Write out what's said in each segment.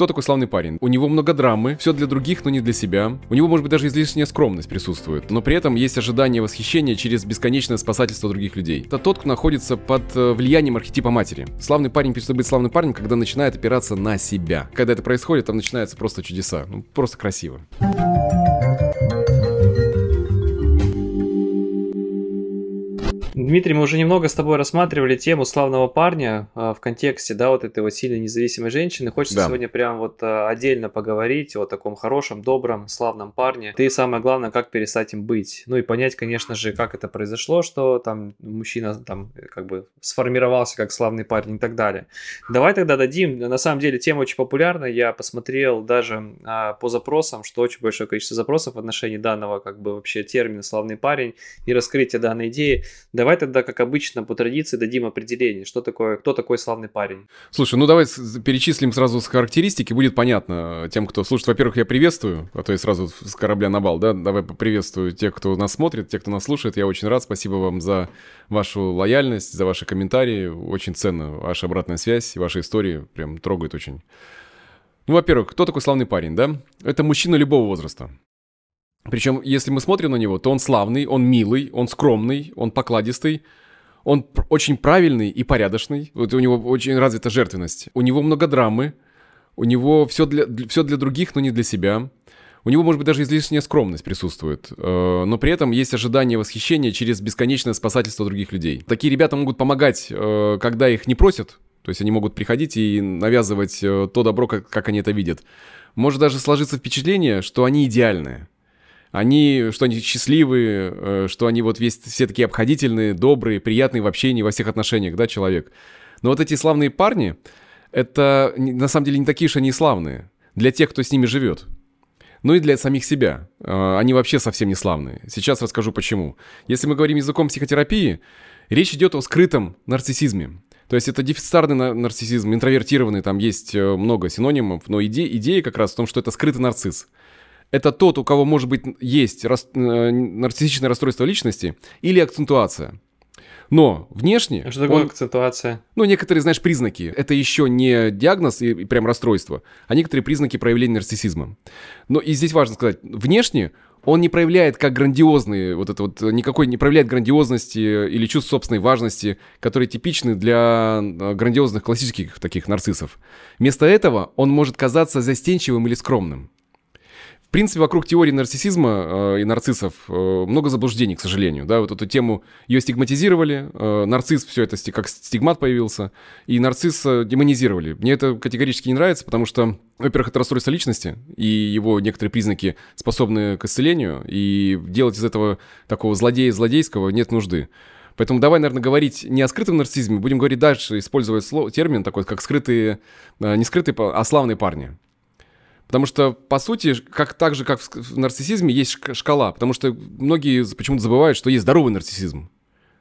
кто такой славный парень? У него много драмы, все для других, но не для себя. У него, может быть, даже излишняя скромность присутствует, но при этом есть ожидание восхищения через бесконечное спасательство других людей. Это тот, кто находится под э, влиянием архетипа матери. Славный парень перестает быть славным парнем, когда начинает опираться на себя. Когда это происходит, там начинаются просто чудеса. Ну, просто красиво. Thank you Дмитрий, мы уже немного с тобой рассматривали тему славного парня а, в контексте, да, вот этой вот сильной независимой женщины. Хочется да. сегодня прям вот а, отдельно поговорить о таком хорошем, добром, славном парне. Ты самое главное, как перестать им быть. Ну и понять, конечно же, как это произошло, что там мужчина там э, как бы сформировался как славный парень и так далее. Давай тогда дадим, на самом деле тема очень популярна, я посмотрел даже а, по запросам, что очень большое количество запросов в отношении данного как бы вообще термина «славный парень» и раскрытия данной идеи. Давай тогда, как обычно, по традиции дадим определение, что такое, кто такой славный парень. Слушай, ну давай перечислим сразу с характеристики, будет понятно э, тем, кто слушает. Во-первых, я приветствую, а то я сразу с корабля на бал, да, давай поприветствую тех, кто нас смотрит, тех, кто нас слушает. Я очень рад, спасибо вам за вашу лояльность, за ваши комментарии. Очень ценно ваша обратная связь, ваши истории прям трогают очень. Ну, во-первых, кто такой славный парень, да? Это мужчина любого возраста. Причем, если мы смотрим на него, то он славный, он милый, он скромный, он покладистый, он очень правильный и порядочный. Вот у него очень развита жертвенность. У него много драмы, у него все для, все для других, но не для себя. У него, может быть, даже излишняя скромность присутствует, э, но при этом есть ожидание восхищения через бесконечное спасательство других людей. Такие ребята могут помогать, э, когда их не просят, то есть они могут приходить и навязывать э, то добро, как, как они это видят. Может даже сложиться впечатление, что они идеальные они, что они счастливые, э, что они вот весь, все такие обходительные, добрые, приятные в общении, во всех отношениях, да, человек. Но вот эти славные парни, это на самом деле не такие уж они славные для тех, кто с ними живет. Ну и для самих себя. Э, они вообще совсем не славные. Сейчас расскажу почему. Если мы говорим языком психотерапии, речь идет о скрытом нарциссизме. То есть это дефицитарный нарциссизм, интровертированный, там есть э, много синонимов, но идея идея как раз в том, что это скрытый нарцисс это тот, у кого, может быть, есть рас... Э, нарциссичное расстройство личности или акцентуация. Но внешне... А что такое он... акцентуация? Ну, некоторые, знаешь, признаки. Это еще не диагноз и, и прям расстройство, а некоторые признаки проявления нарциссизма. Но и здесь важно сказать, внешне он не проявляет как грандиозный вот это вот, никакой не проявляет грандиозности или чувств собственной важности, которые типичны для э, грандиозных классических таких нарциссов. Вместо этого он может казаться застенчивым или скромным. В принципе, вокруг теории нарциссизма э, и нарциссов э, много заблуждений, к сожалению. Да, вот эту тему ее стигматизировали, э, нарцисс все это как стигмат появился, и нарцисса демонизировали. Мне это категорически не нравится, потому что, во-первых, это расстройство личности, и его некоторые признаки способны к исцелению, и делать из этого такого злодея злодейского нет нужды. Поэтому давай, наверное, говорить не о скрытом нарциссизме, будем говорить дальше, используя слово, термин такой, как скрытые, э, не скрытые, а славные парни. Потому что, по сути, как так же, как в нарциссизме, есть шкала. Потому что многие почему-то забывают, что есть здоровый нарциссизм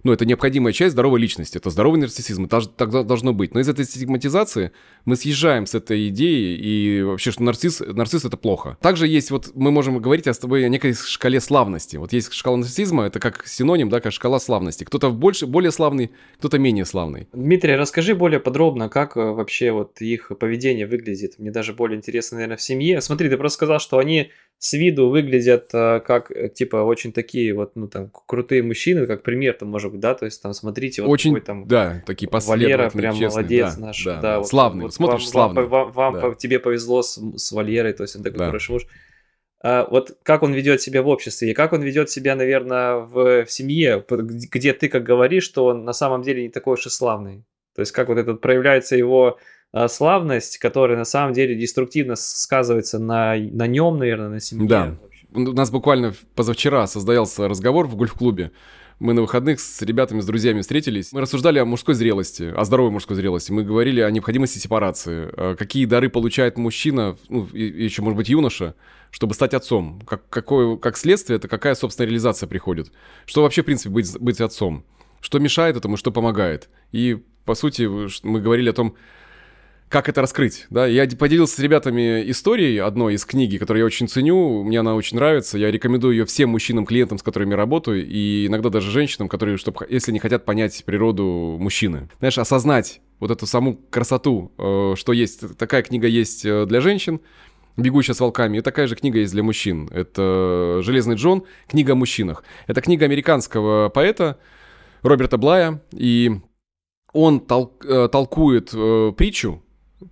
ну, это необходимая часть здоровой личности, это здоровый нарциссизм, это так должно быть. Но из этой стигматизации мы съезжаем с этой идеи, и вообще, что нарцисс, нарцисс это плохо. Также есть, вот мы можем говорить о, с тобой о некой шкале славности. Вот есть шкала нарциссизма, это как синоним, да, как шкала славности. Кто-то больше, более славный, кто-то менее славный. Дмитрий, расскажи более подробно, как э, вообще вот их поведение выглядит. Мне даже более интересно, наверное, в семье. Смотри, ты просто сказал, что они с виду выглядят э, как, э, типа, очень такие вот, ну, там, крутые мужчины, как пример там, может быть, да, то есть там, смотрите, вот очень, такой там... Да, такие Валера прям честные, молодец да, наш, да, да, да вот, славный, вот, смотришь, вам, славный. Вам, вам да. тебе повезло с, с Валерой, то есть он такой да. хороший муж. А, вот как он ведет себя в обществе и как он ведет себя, наверное, в, в семье, где ты как говоришь, что он на самом деле не такой уж и славный. То есть как вот этот проявляется его Э, славность, которая на самом деле деструктивно сказывается на, на нем, наверное, на семье. Да. У нас буквально позавчера состоялся разговор в гольф-клубе. Мы на выходных с ребятами, с друзьями встретились. Мы рассуждали о мужской зрелости, о здоровой мужской зрелости. Мы говорили о необходимости сепарации. Э, какие дары получает мужчина, ну, еще, может быть, юноша, чтобы стать отцом? Как, какое, как следствие, это какая, собственно, реализация приходит? Что вообще, в принципе, быть, быть отцом? Что мешает этому, что помогает? И, по сути, мы говорили о том, как это раскрыть, да. Я поделился с ребятами историей одной из книги, которую я очень ценю, мне она очень нравится, я рекомендую ее всем мужчинам-клиентам, с которыми работаю, и иногда даже женщинам, которые, чтобы, если не хотят понять природу мужчины. Знаешь, осознать вот эту саму красоту, э, что есть. Э, такая книга есть э, для женщин, «Бегущая с волками». И такая же книга есть для мужчин. Это «Железный Джон. Книга о мужчинах». Это книга американского поэта Роберта Блая. И он тол- толкует э, притчу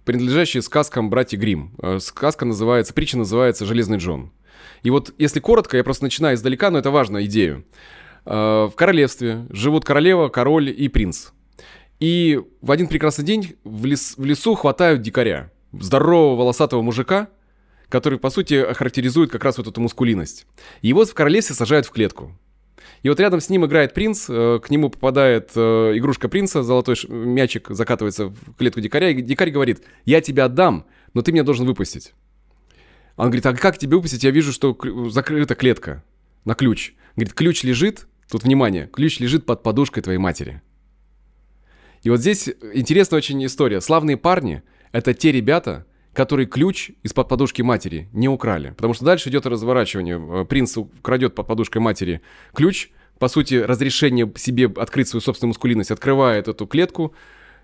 принадлежащие сказкам братья Грим. Э, сказка называется, притча называется «Железный Джон». И вот, если коротко, я просто начинаю издалека, но это важная идея. Э, в королевстве живут королева, король и принц. И в один прекрасный день в, лес, в лесу хватают дикаря, здорового волосатого мужика, который, по сути, характеризует как раз вот эту мускулиность. Его в королевстве сажают в клетку. И вот рядом с ним играет принц, э, к нему попадает э, игрушка принца, золотой мячик закатывается в клетку дикаря, и дикарь говорит, я тебя отдам, но ты меня должен выпустить. Он говорит, а как тебе выпустить? Я вижу, что закрыта клетка на ключ. Говорит, ключ лежит, тут внимание, ключ лежит под подушкой твоей матери. И вот здесь интересная очень история. Славные парни — это те ребята, который ключ из-под подушки матери не украли. Потому что дальше идет разворачивание. Э, принц крадет под подушкой матери ключ, по сути, разрешение себе открыть свою собственную мускулинность, открывает эту клетку,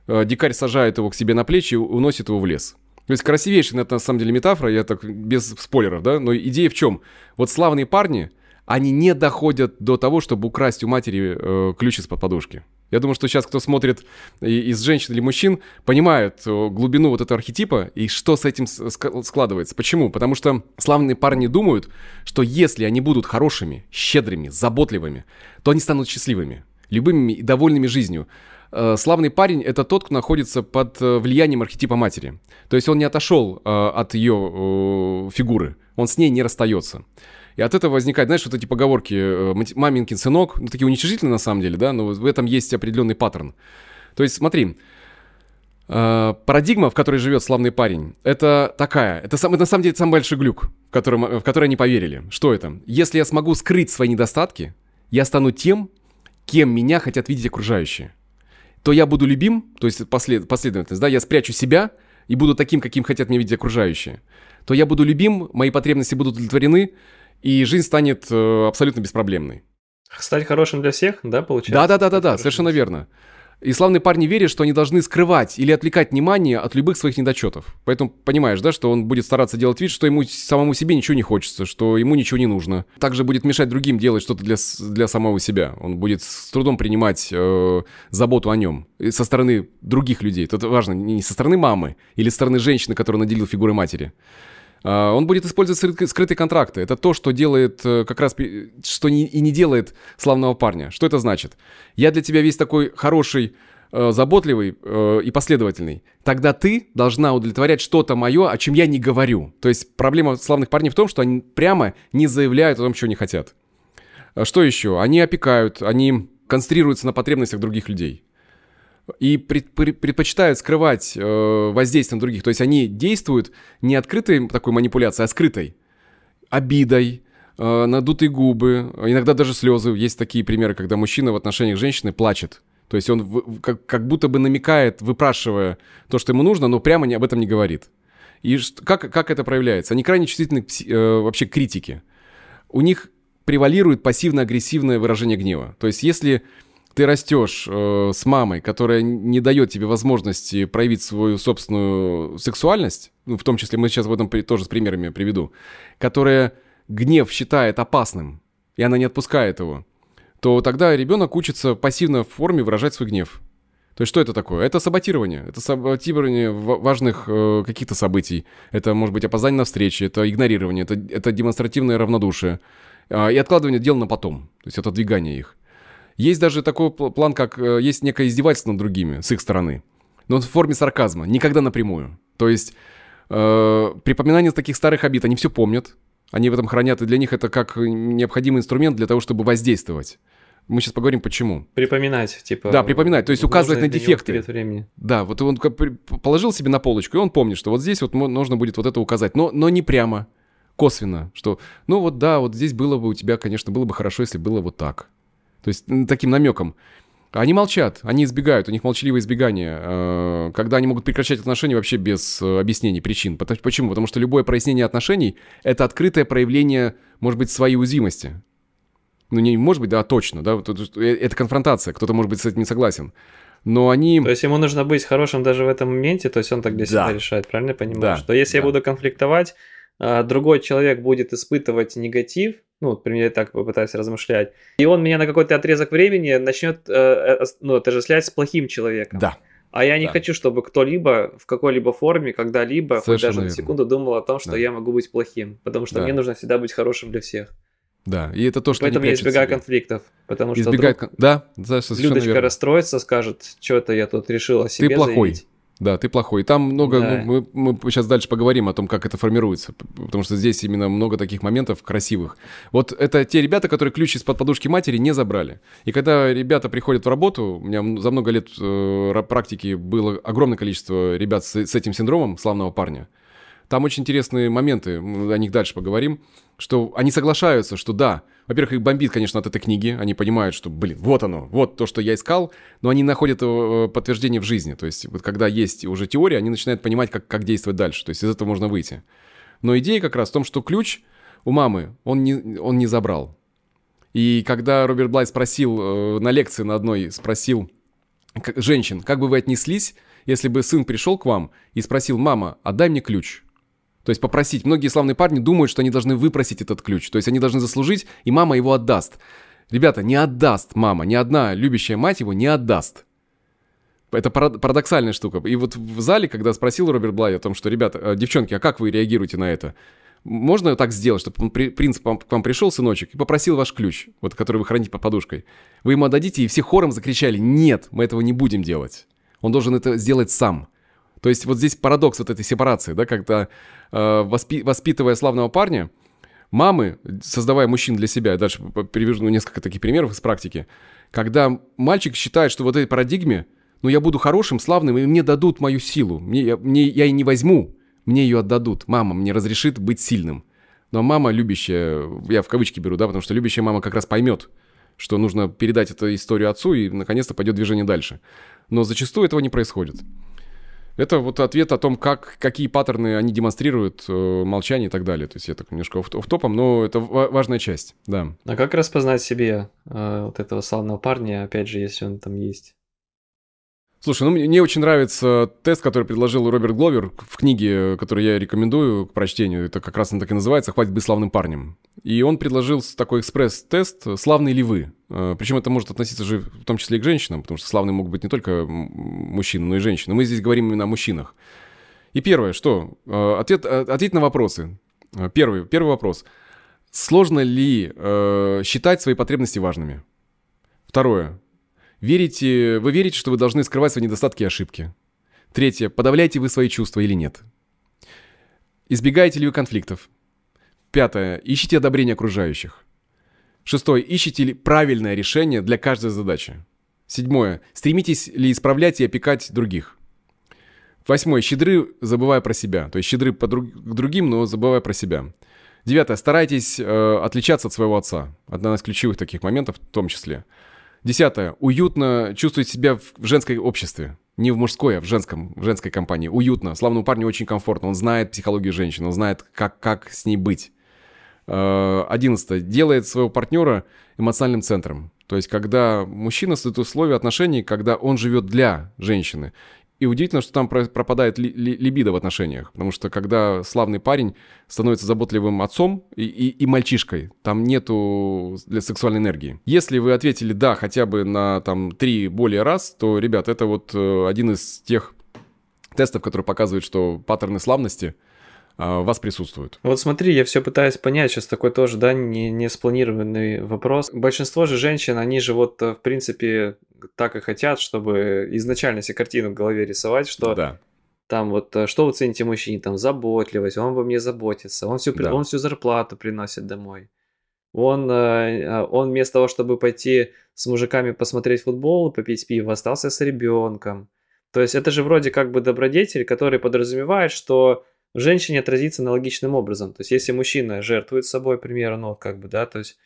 э, дикарь сажает его к себе на плечи и уносит его в лес. То есть красивейшая, это на самом деле метафора, я так без спойлеров, да, но идея в чем? Вот славные парни – они не доходят до того, чтобы украсть у матери э, ключ из-под подушки. Я думаю, что сейчас кто смотрит из женщин или мужчин, понимают э, глубину вот этого архетипа и что с этим складывается. Почему? Потому что славные парни думают, что если они будут хорошими, щедрыми, заботливыми, то они станут счастливыми, любыми и довольными жизнью. Э, славный парень — это тот, кто находится под э, влиянием архетипа матери. То есть он не отошел от ее фигуры, он с ней не расстается. И от этого возникает, знаешь, вот эти поговорки э, «маменькин сынок», ну, такие уничижительные на самом деле, да, но в этом есть определенный паттерн. То есть смотри, э, парадигма, в которой живет славный парень, это такая, это, сам, это на самом деле самый большой глюк, в, котором, э, в который они поверили. Что это? Если я смогу скрыть свои недостатки, я стану тем, кем меня хотят видеть окружающие. То я буду любим, то есть послед, последовательность, да, я спрячу себя и буду таким, каким хотят меня видеть окружающие. То я буду любим, мои потребности будут удовлетворены, и жизнь станет э, абсолютно беспроблемной. Стать хорошим для всех, да, получается? Да-да-да-да-да, совершенно верно. И славные парни верят, что они должны скрывать или отвлекать внимание от любых своих недочетов. Поэтому понимаешь, да, что он будет стараться делать вид, что ему самому себе ничего не хочется, что ему ничего не нужно. Также будет мешать другим делать что-то для, для самого себя. Он будет с трудом принимать э, заботу о нем со стороны других людей. Это важно, не со стороны мамы или со стороны женщины, которую наделил фигурой матери. А, он будет использовать скрытые контракты. Это то, что делает э, как раз, что и не делает славного парня. Что это значит? Я для тебя весь такой хороший, э, заботливый э, и последовательный, тогда ты должна удовлетворять что-то мое, о чем я не говорю. То есть проблема славных парней в том, что они прямо не заявляют о том, чего не хотят. А что еще? Они опекают, они концентрируются на потребностях других людей и предпочитают скрывать э, воздействие на других. То есть они действуют не открытой такой манипуляцией, а скрытой. Обидой, э, надутые губы, иногда даже слезы. Есть такие примеры, когда мужчина в отношениях женщины плачет. То есть он как, будто бы намекает, выпрашивая то, что ему нужно, но прямо не, об этом не говорит. И как, как это проявляется? Они крайне чувствительны к э, вообще критике. У них превалирует пассивно-агрессивное выражение гнева. То есть если ты растешь э, с мамой, которая не дает тебе возможности проявить свою собственную сексуальность, ну, в том числе мы сейчас в этом при, тоже с примерами приведу, которая гнев считает опасным, и она не отпускает его, то тогда ребенок учится пассивно в форме выражать свой гнев. То есть что это такое? Это саботирование. Это саботирование важных э, каких-то событий. Это может быть опоздание на встрече, это игнорирование, это, это демонстративное равнодушие э, и откладывание дел на потом. То есть отодвигание их. Есть даже такой план, как э, есть некое издевательство над другими с их стороны. Но в форме сарказма, никогда напрямую. То есть э, при таких старых обид они все помнят, они в этом хранят, и для них это как необходимый инструмент для того, чтобы воздействовать. Мы сейчас поговорим, почему. Припоминать, типа. Да, припоминать, то есть указывать на дефекты. времени. Да, вот он положил себе на полочку, и он помнит, что вот здесь вот нужно будет вот это указать, но, но не прямо, косвенно, что, ну вот да, вот здесь было бы у тебя, конечно, было бы хорошо, если было вот так. То есть таким намеком. Они молчат, они избегают, у них молчаливое избегание. Э, когда они могут прекращать отношения вообще без э, объяснений причин. Почему? Потому что любое прояснение отношений – это открытое проявление, может быть, своей узимости. Ну, не может быть, да, а точно, да, э, это конфронтация, кто-то, может быть, с этим не согласен. Но они... То есть ему нужно быть хорошим даже в этом моменте, то есть он так для себя да. решает, правильно я понимаю? Да. Что если да. я буду конфликтовать, а, другой человек будет испытывать негатив, ну, вот, при так попытаюсь размышлять. И он меня на какой-то отрезок времени начнет э, э ну, отождествлять с плохим человеком. Да. А я не да. хочу, чтобы кто-либо в какой-либо форме, когда-либо, хоть даже на секунду думал о том, что да. я могу быть плохим. Потому что да. мне нужно всегда быть хорошим для всех. Да, и это то, что Поэтому я избегаю себе. конфликтов, потому избегаю что избегаю вдруг кон... да, да, Людочка верно. расстроится, скажет, что-то я тут решила себе Ты плохой. Заявить. Да, ты плохой. там много, да. ну, мы, мы сейчас дальше поговорим о том, как это формируется, потому что здесь именно много таких моментов красивых. Вот это те ребята, которые ключ из-под подушки матери не забрали. И когда ребята приходят в работу, у меня за много лет э, практики было огромное количество ребят с, с этим синдромом славного парня, там очень интересные моменты, мы о них дальше поговорим, что они соглашаются, что да, во-первых, их бомбит, конечно, от этой книги, они понимают, что, блин, вот оно, вот то, что я искал, но они находят э, подтверждение в жизни, то есть вот когда есть уже теория, они начинают понимать, как, как действовать дальше, то есть из этого можно выйти. Но идея как раз в том, что ключ у мамы он не, он не забрал. И когда Роберт Блай спросил, э, на лекции на одной спросил женщин, как бы вы отнеслись, если бы сын пришел к вам и спросил, мама, отдай а мне ключ – то есть попросить. Многие славные парни думают, что они должны выпросить этот ключ. То есть они должны заслужить, и мама его отдаст. Ребята, не отдаст мама. Ни одна любящая мать его не отдаст. Это парадоксальная штука. И вот в зале, когда спросил Роберт Блай о том, что, ребята, э, девчонки, а как вы реагируете на это? Можно так сделать, чтобы он, принц к вам пришел, сыночек, и попросил ваш ключ, вот который вы храните под подушкой. Вы ему отдадите, и все хором закричали, нет, мы этого не будем делать. Он должен это сделать сам. То есть вот здесь парадокс вот этой сепарации, да, когда э, воспи- воспитывая славного парня, мамы, создавая мужчин для себя, я дальше привяжу ну, несколько таких примеров из практики, когда мальчик считает, что вот этой парадигме, ну я буду хорошим, славным, и мне дадут мою силу, мне, я, мне, я и не возьму, мне ее отдадут, мама мне разрешит быть сильным. Но мама любящая, я в кавычки беру, да, потому что любящая мама как раз поймет, что нужно передать эту историю отцу, и наконец-то пойдет движение дальше. Но зачастую этого не происходит. Это вот ответ о том, как, какие паттерны они демонстрируют, э, молчание и так далее. То есть я так немножко в топом, но это важная часть, да. А как распознать себе э, вот этого славного парня, опять же, если он там есть? Слушай, ну мне очень нравится тест, который предложил Роберт Гловер в книге, которую я рекомендую к прочтению. Это как раз он так и называется «Хватит быть славным парнем». И он предложил такой экспресс-тест «Славный ли вы?». Э, Причем это может относиться же в том числе и к женщинам, потому что славные могут быть не только мужчины, но и женщины. Мы здесь говорим именно о мужчинах. И первое, что? Э, ответ, э, ответь на вопросы. Первый, первый вопрос. Сложно ли э, считать свои потребности важными? Второе. Верите, вы верите, что вы должны скрывать свои недостатки и ошибки. Третье. Подавляете вы свои чувства или нет. Избегаете ли вы конфликтов? Пятое. Ищите одобрение окружающих. Шестое. Ищите ли правильное решение для каждой задачи. Седьмое. Стремитесь ли исправлять и опекать других. Восьмое. Щедры, забывая про себя. То есть щедры по друг, к другим, но забывая про себя. Девятое. Старайтесь э, отличаться от своего отца. Одна из ключевых таких моментов в том числе. Десятое. Уютно чувствовать себя в женском обществе. Не в мужской, а в женском, в женской компании. Уютно. Славному парню очень комфортно. Он знает психологию женщин, он знает, как, как с ней быть. Э, одиннадцатое. Делает своего партнера эмоциональным центром. То есть, когда мужчина создает условия отношений, когда он живет для женщины. И удивительно, что там пропадает ли, ли, либидо в отношениях. Потому что когда славный парень становится заботливым отцом и, и, и мальчишкой, там нету для сексуальной энергии. Если вы ответили «да» хотя бы на там три более раз, то, ребят, это вот э, один из тех тестов, который показывает, что паттерны славности — у а, вас присутствуют. Вот смотри, я все пытаюсь понять, сейчас такой тоже, да, не, не спланированный вопрос. Большинство же женщин, они же вот, э, в принципе, так и хотят, чтобы изначально себе картину в голове рисовать, что да. там вот, э, что вы цените мужчине, там, заботливость, он обо мне заботится, он всю, да. он всю зарплату приносит домой. Он, э, он вместо того, чтобы пойти с мужиками посмотреть футбол, попить пиво, остался с ребенком. То есть это же вроде как бы добродетель, который подразумевает, что в женщине отразится аналогичным образом. То есть, если мужчина жертвует собой, примерно, ну, как бы, да, то есть,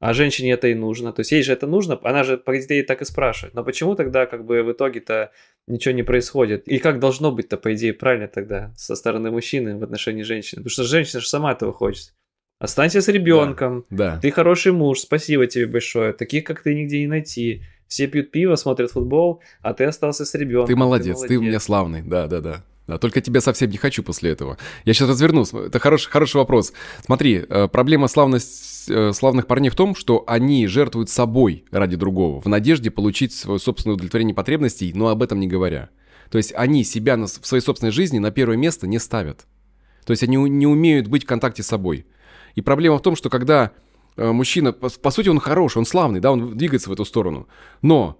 а женщине это и нужно, то есть ей же это нужно, она же, по идее, так и спрашивает. Но почему тогда, как бы, в итоге-то ничего не происходит? И как должно быть-то, по идее, правильно тогда со стороны мужчины в отношении женщины? Потому что женщина же сама этого хочет. Останься с ребенком. Да, да. Ты хороший муж, спасибо тебе большое. Таких, как ты, нигде не найти. Все пьют пиво, смотрят футбол, а ты остался с ребенком. Ты молодец, ты, молодец. ты у меня славный, да, да, да. Да, только тебя совсем не хочу после этого. Я сейчас развернусь. Это хороший, хороший вопрос. Смотри, э, проблема славность, э, славных парней в том, что они жертвуют собой ради другого, в надежде получить свое собственное удовлетворение потребностей, но об этом не говоря. То есть они себя в своей собственной жизни на первое место не ставят. То есть они не умеют быть в контакте с собой. И проблема в том, что когда э, мужчина, по, по сути, он хороший, он славный, да, он двигается в эту сторону, но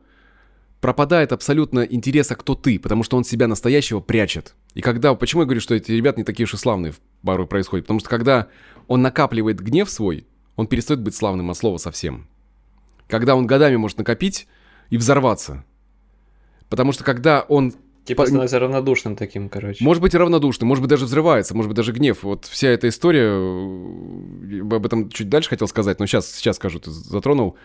пропадает абсолютно интереса, кто ты, потому что он себя настоящего прячет. И когда, почему я говорю, что эти ребята не такие уж и славные порой происходит, потому что когда он накапливает гнев свой, он перестает быть славным от слова совсем. Когда он годами может накопить и взорваться. Потому что когда он Типа становится равнодушным таким, короче. Может быть, равнодушным, может быть, даже взрывается, может быть, даже гнев. Вот вся эта история, об этом чуть дальше хотел сказать, но сейчас, сейчас скажу, ты затронул.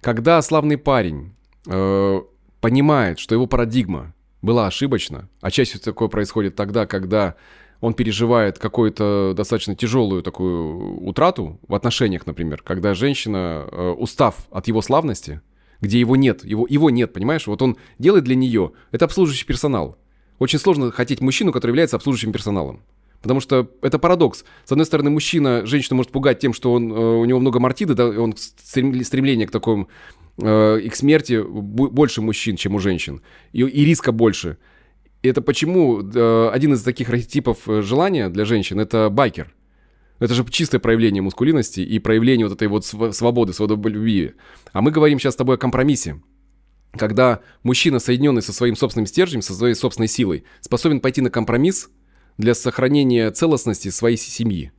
Когда славный парень э, понимает, что его парадигма была ошибочна, а чаще такое происходит тогда, когда он переживает какую-то достаточно тяжелую такую утрату в отношениях, например, когда женщина, э, устав от его славности, где его нет, его, его нет, понимаешь, вот он делает для нее, это обслуживающий персонал. Очень сложно хотеть мужчину, который является обслуживающим персоналом. Потому что это парадокс. С одной стороны, мужчина женщину может пугать тем, что он, э, у него много мартиды, да, он стремление к такому Э, и к смерти больше мужчин, чем у женщин, и, и риска больше. И это почему э, один из таких типов э, желания для женщин – это байкер. Это же чистое проявление мускулинности и проявление вот этой вот свободы, свободолюбия. А мы говорим сейчас с тобой о компромиссе. Когда мужчина, соединенный со своим собственным стержнем, со своей собственной силой, способен пойти на компромисс для сохранения целостности своей семьи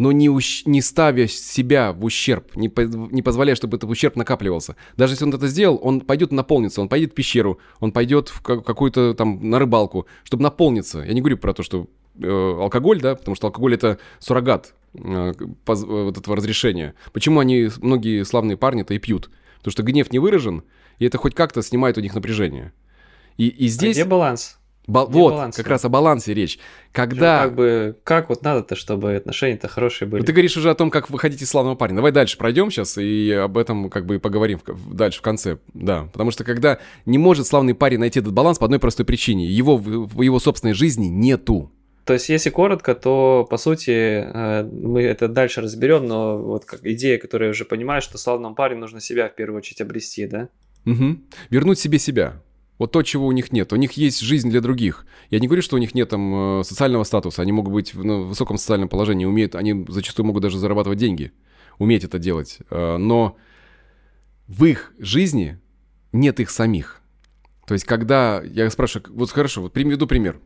но не, ущ... не ставя себя в ущерб, не, по... не позволяя, чтобы этот ущерб накапливался. Даже если он это сделал, он пойдет наполниться он пойдет в пещеру, он пойдет в какую-то там на рыбалку, чтобы наполниться. Я не говорю про то, что э, алкоголь, да, потому что алкоголь это суррогат э, поз... Э, вот этого разрешения. Почему они, многие славные парни-то и пьют? Потому что гнев не выражен, и это хоть как-то снимает у них напряжение. И, и а здесь... А где баланс? Ба- Где вот, баланс, как да? раз о балансе речь. Когда... Ну, как бы, как вот надо-то, чтобы отношения-то хорошие были? Ну, ты говоришь уже о том, как выходить из славного парня. Давай дальше пройдем сейчас и об этом как бы поговорим в, дальше в конце. Да, потому что когда не может славный парень найти этот баланс по одной простой причине. Его в его собственной жизни нету. То есть, если коротко, то по сути э, мы это дальше разберем, но вот как идея, которая уже понимает, что славному парню нужно себя в первую очередь обрести, да? Угу. Вернуть себе себя. Вот то, чего у них нет. У них есть жизнь для других. Я не говорю, что у них нет там э, социального статуса. Они могут быть в ну, высоком социальном положении, умеют, они зачастую могут даже зарабатывать деньги, уметь это делать. Э, но в их жизни нет их самих. То есть, когда я спрашиваю, вот хорошо, вот приведу пример.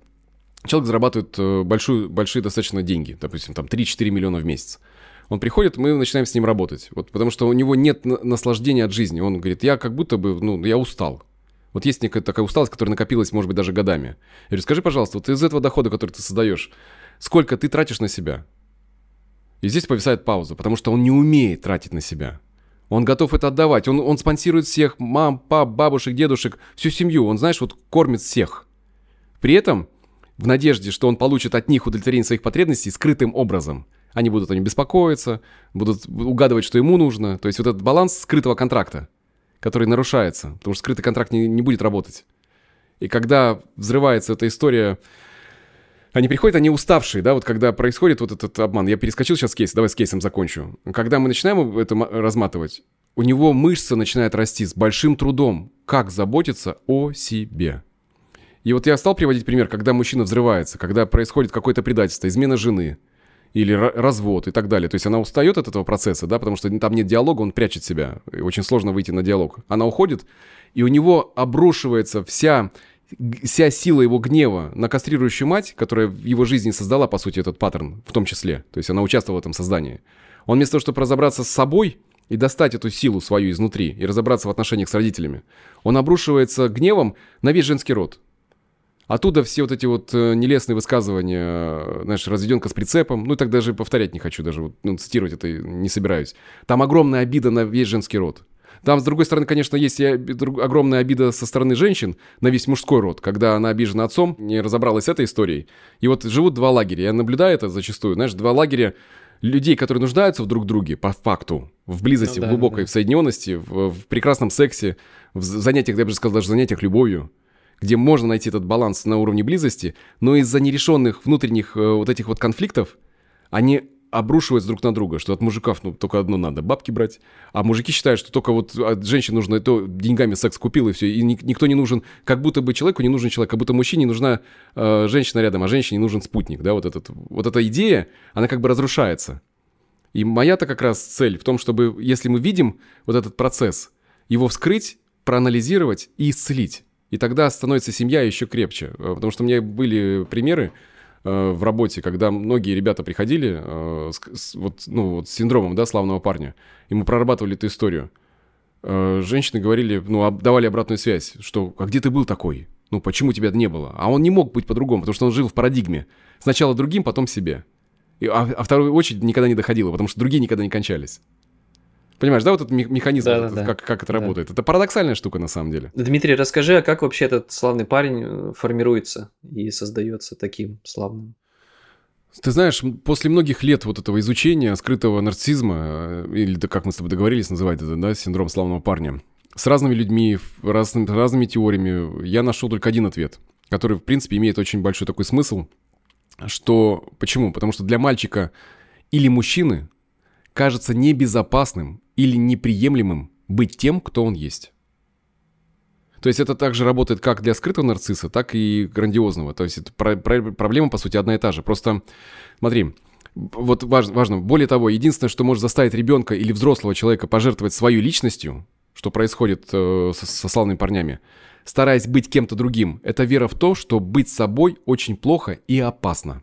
Человек зарабатывает э, большую, большие достаточно деньги, допустим, там 3-4 миллиона в месяц. Он приходит, мы начинаем с ним работать. Вот, потому что у него нет наслаждения от жизни. Он говорит, я как будто бы, ну, я устал. Вот есть некая такая усталость, которая накопилась, может быть, даже годами. Я говорю, скажи, пожалуйста, вот из этого дохода, который ты создаешь, сколько ты тратишь на себя? И здесь повисает пауза, потому что он не умеет тратить на себя. Он готов это отдавать. Он, он спонсирует всех, мам, пап, бабушек, дедушек, всю семью. Он, знаешь, вот кормит всех. При этом, в надежде, что он получит от них удовлетворение своих потребностей скрытым образом. Они будут о нем беспокоиться, будут угадывать, что ему нужно. То есть вот этот баланс скрытого контракта который нарушается, потому что скрытый контракт не, не будет работать. И когда взрывается эта история, они приходят, они уставшие, да, вот когда происходит вот этот обман. Я перескочил сейчас с кейс, давай с кейсом закончу. Когда мы начинаем это разматывать, у него мышца начинает расти с большим трудом. Как заботиться о себе? И вот я стал приводить пример, когда мужчина взрывается, когда происходит какое-то предательство, измена жены – или развод и так далее. То есть она устает от этого процесса, да, потому что там нет диалога, он прячет себя. И очень сложно выйти на диалог. Она уходит, и у него обрушивается вся вся сила его гнева на кастрирующую мать, которая в его жизни создала, по сути, этот паттерн в том числе. То есть она участвовала в этом создании. Он вместо того, чтобы разобраться с собой и достать эту силу свою изнутри и разобраться в отношениях с родителями, он обрушивается гневом на весь женский род. Оттуда все вот эти вот э, нелестные высказывания, знаешь, разведенка с прицепом. Ну, и так даже повторять не хочу, даже вот, ну, цитировать это не собираюсь. Там огромная обида на весь женский род. Там, с другой стороны, конечно, есть и огромная обида со стороны женщин на весь мужской род, когда она обижена отцом, не разобралась с этой историей. И вот живут два лагеря. Я наблюдаю это зачастую. Знаешь, два лагеря людей, которые нуждаются в друг друге по факту, в близости, ну, да, в глубокой да. в соединенности, в, в прекрасном сексе, в занятиях, я бы сказал, даже занятиях любовью где можно найти этот баланс на уровне близости, но из-за нерешенных внутренних э, вот этих вот конфликтов они обрушиваются друг на друга, что от мужиков ну, только одно надо, бабки брать, а мужики считают, что только вот от женщин нужно, это деньгами секс купил и все, и ни, никто не нужен, как будто бы человеку не нужен человек, как будто мужчине нужна э, женщина рядом, а женщине нужен спутник, да, вот, этот, вот эта идея, она как бы разрушается. И моя-то как раз цель в том, чтобы, если мы видим вот этот процесс, его вскрыть, проанализировать и исцелить. И тогда становится семья еще крепче. Э, потому что у меня были примеры э, в работе, когда многие ребята приходили э, с, с, вот, ну, вот с синдромом да, славного парня, и мы прорабатывали эту историю. Женщины говорили, ну, давали обратную связь, что «а где ты был такой? Ну, почему тебя не было?» А он не мог быть по-другому, потому что он жил в парадигме. Сначала другим, потом себе. И, а, а вторую очередь никогда не доходило, потому что другие никогда не кончались. Понимаешь, да, вот этот механизм, да, этот, да, как, как это да. работает? Это парадоксальная штука на самом деле. Дмитрий, расскажи, а как вообще этот славный парень э, формируется и создается таким славным? Ты знаешь, после многих лет вот этого изучения скрытого нарциссизма, э, или как мы с тобой договорились называть это, да, синдром славного парня, с разными людьми, разными, разными теориями, я нашел только один ответ, который, в принципе, имеет очень большой такой смысл, что... Почему? Потому что для мальчика или мужчины кажется небезопасным или неприемлемым быть тем, кто он есть. То есть это также работает как для скрытого нарцисса, так и грандиозного. То есть это про- про- проблема, по сути, одна и та же. Просто, смотри, вот важно, важно. Более того, единственное, что может заставить ребенка или взрослого человека пожертвовать своей личностью, что происходит э, со, со славными парнями, стараясь быть кем-то другим, это вера в то, что быть собой очень плохо и опасно.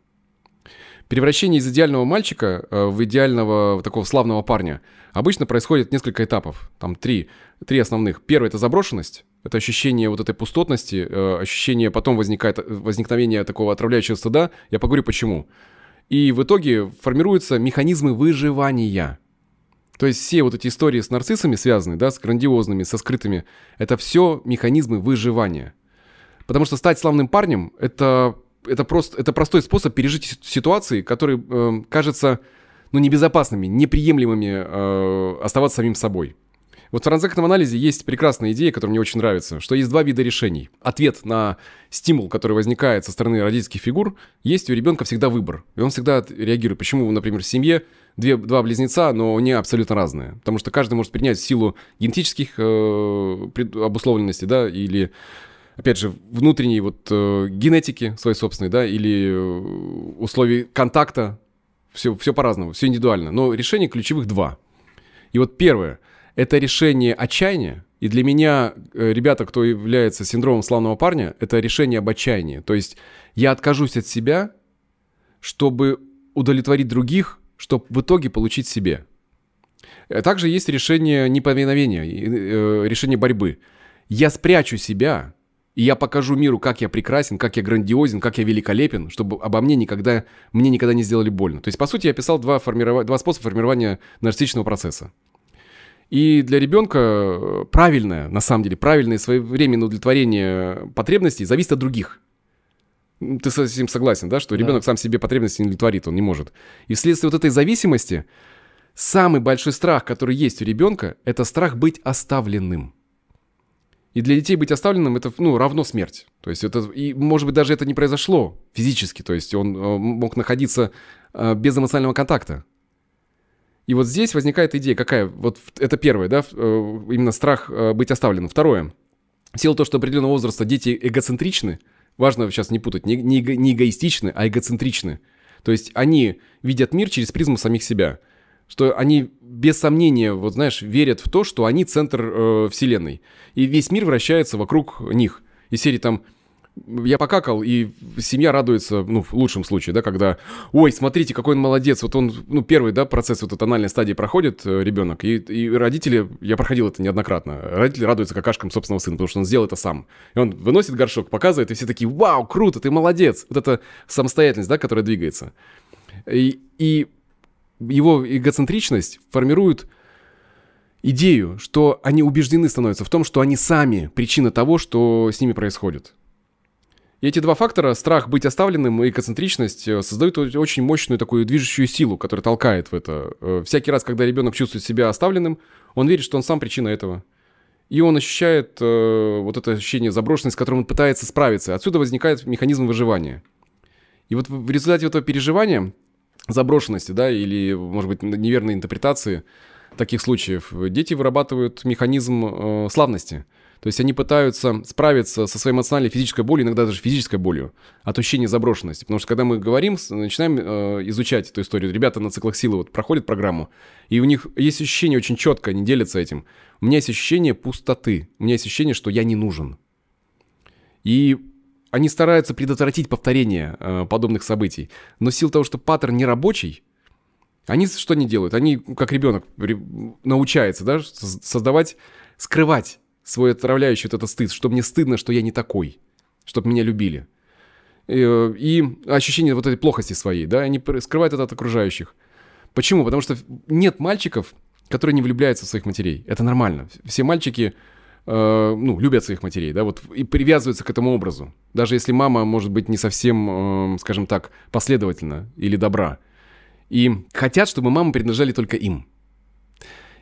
Превращение из идеального мальчика э, в идеального такого славного парня обычно происходит несколько этапов, там три, три основных. Первый — это заброшенность, это ощущение вот этой пустотности, э, ощущение потом возникает, возникновение такого отравляющего стыда. Я поговорю почему. И в итоге формируются механизмы выживания. То есть все вот эти истории с нарциссами связаны, да, с грандиозными, со скрытыми, это все механизмы выживания. Потому что стать славным парнем — это это просто это простой способ пережить ситуации, которые э, кажутся ну, небезопасными, неприемлемыми э, оставаться самим собой. Вот в транзактном анализе есть прекрасная идея, которая мне очень нравится, что есть два вида решений. Ответ на стимул, который возникает со стороны родительских фигур, есть у ребенка всегда выбор. И он всегда реагирует. Почему, например, в семье две, два близнеца, но они абсолютно разные. Потому что каждый может принять в силу генетических э, обусловленностей, да, или опять же, внутренней вот э, генетики своей собственной, да, или э, условий контакта, все, все по-разному, все индивидуально. Но решение ключевых два. И вот первое – это решение отчаяния, и для меня, э, ребята, кто является синдромом славного парня, это решение об отчаянии. То есть я откажусь от себя, чтобы удовлетворить других, чтобы в итоге получить себе. Э, также есть решение неповиновения, э, решение борьбы. Я спрячу себя, и я покажу миру, как я прекрасен, как я грандиозен, как я великолепен, чтобы обо мне никогда, мне никогда не сделали больно. То есть, по сути, я писал два, формиров... два способа формирования нарциссичного процесса. И для ребенка э, правильное, на самом деле, правильное своевременное удовлетворение потребностей зависит от других. Ты с этим согласен, да, что да. ребенок сам себе потребности не удовлетворит, он не может. И вследствие вот этой зависимости самый большой страх, который есть у ребенка, это страх быть оставленным. И для детей быть оставленным это ну, равно смерть. То есть это, и, может быть, даже это не произошло физически. То есть он э, мог находиться э, без эмоционального контакта. И вот здесь возникает идея, какая, вот это первое, да, э, именно страх быть оставленным. Второе, в силу того, что определенного возраста дети эгоцентричны, важно сейчас не путать, не, не, эго, не эгоистичны, а эгоцентричны. То есть они видят мир через призму самих себя – что они без сомнения, вот знаешь, верят в то, что они центр э, вселенной. И весь мир вращается вокруг них. И серии там я покакал, и семья радуется, ну, в лучшем случае, да, когда, ой, смотрите, какой он молодец, вот он, ну, первый, да, процесс вот этой анальной стадии проходит э, ребенок, и, и родители, я проходил это неоднократно, родители радуются какашкам собственного сына, потому что он сделал это сам. И он выносит горшок, показывает, и все такие, вау, круто, ты молодец. Вот это самостоятельность, да, которая двигается. И, и его эгоцентричность формирует идею, что они убеждены становятся в том, что они сами причина того, что с ними происходит. И эти два фактора, страх быть оставленным и эгоцентричность, э, создают очень мощную такую движущую силу, которая толкает в это. Э, всякий раз, когда ребенок чувствует себя оставленным, он верит, что он сам причина этого. И он ощущает э, вот это ощущение заброшенности, с которым он пытается справиться. Отсюда возникает механизм выживания. И вот в результате этого переживания заброшенности, да, или, может быть, неверной интерпретации таких случаев. Дети вырабатывают механизм э, славности. То есть они пытаются справиться со своей эмоциональной физической болью, иногда даже физической болью, от ощущения заброшенности. Потому что когда мы говорим, начинаем э, изучать эту историю, ребята на циклах силы вот проходят программу, и у них есть ощущение очень четко, они делятся этим. У меня есть ощущение пустоты, у меня есть ощущение, что я не нужен. И они стараются предотвратить повторение э, подобных событий. Но в того, что паттерн не рабочий, они что не делают? Они, как ребенок, научается да, создавать, скрывать свой отравляющий вот этот стыд, чтобы мне стыдно, что я не такой, чтобы меня любили. И, э, и ощущение вот этой плохости своей, да, они скрывают это от окружающих. Почему? Потому что нет мальчиков, которые не влюбляются в своих матерей. Это нормально. Все мальчики Э, ну, любят своих матерей, да, вот, и привязываются к этому образу. Даже если мама, может быть, не совсем, эм, скажем так, последовательна или добра. И хотят, чтобы мамы принадлежали только им.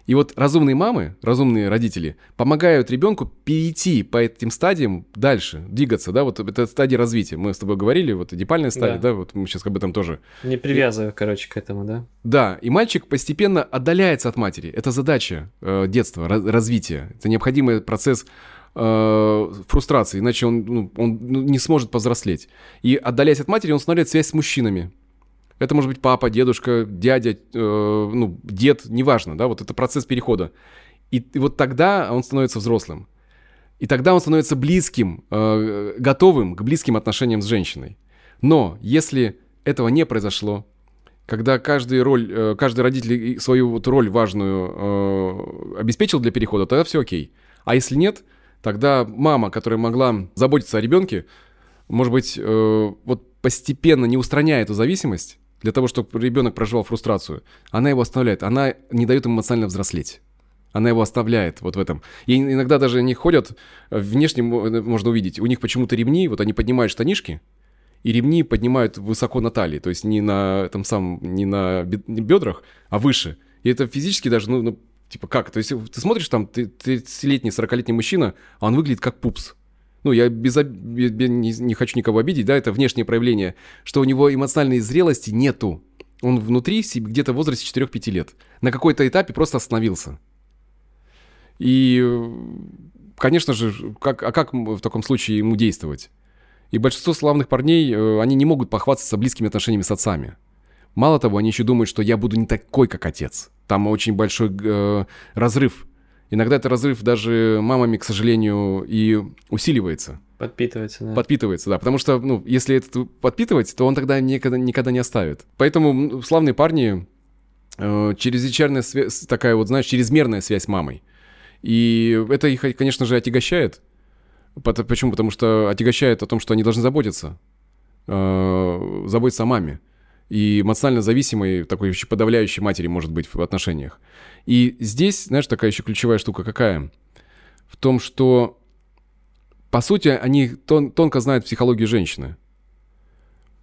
И вот разумные мамы, разумные родители помогают ребенку перейти по этим стадиям дальше, двигаться, да, вот это стадия развития. Мы с тобой говорили, вот эдипальная стадия, да, да вот мы сейчас об этом тоже. Не привязываю, и... короче, к этому, да? Да, и мальчик постепенно отдаляется от матери. Это задача э, детства, раз, развития. Это необходимый процесс э, фрустрации, иначе он, ну, он ну, не сможет повзрослеть. И отдаляясь от матери, он устанавливает связь с мужчинами. Это может быть папа, дедушка, дядя, э, ну, дед, неважно, да, вот это процесс перехода. И, и вот тогда он становится взрослым. И тогда он становится близким, э, готовым к близким отношениям с женщиной. Но если этого не произошло, когда каждый, роль, э, каждый родитель свою вот роль важную э, обеспечил для перехода, тогда все окей. А если нет, тогда мама, которая могла заботиться о ребенке, может быть, э, вот постепенно не устраняя эту зависимость, для того, чтобы ребенок проживал фрустрацию. Она его оставляет, она не дает ему эмоционально взрослеть. Она его оставляет вот в этом. И иногда даже они ходят, э, внешне э, можно увидеть, у них почему-то ремни, вот они поднимают штанишки, и ремни поднимают высоко на талии, то есть не на там сам, не на бедрах, а выше. И это физически даже, ну, ну типа как? То есть э, ты смотришь там, ты 30-летний, 40-летний мужчина, а он выглядит как пупс ну, я без, об... не хочу никого обидеть, да, это внешнее проявление, что у него эмоциональной зрелости нету. Он внутри, где-то в возрасте 4-5 лет. На какой-то этапе просто остановился. И, э, конечно же, как, а как в таком случае ему действовать? И большинство славных парней, э, они не могут похвастаться близкими отношениями с отцами. Мало того, они еще думают, что я буду не такой, как отец. Там очень большой э, разрыв Иногда этот разрыв даже мамами, к сожалению, и усиливается. Подпитывается, да. Подпитывается, да. Потому что, ну, если этот подпитывать, то он тогда никогда, никогда не оставит. Поэтому славные парни, э, чрезвычайная связь, такая вот, знаешь, чрезмерная связь с мамой. И это их, конечно же, отягощает. Почему? Потому что отягощает о том, что они должны заботиться. Э, заботиться о маме и эмоционально зависимой, такой еще подавляющей матери может быть в отношениях. И здесь, знаешь, такая еще ключевая штука какая? В том, что, по сути, они тон- тонко знают психологию женщины.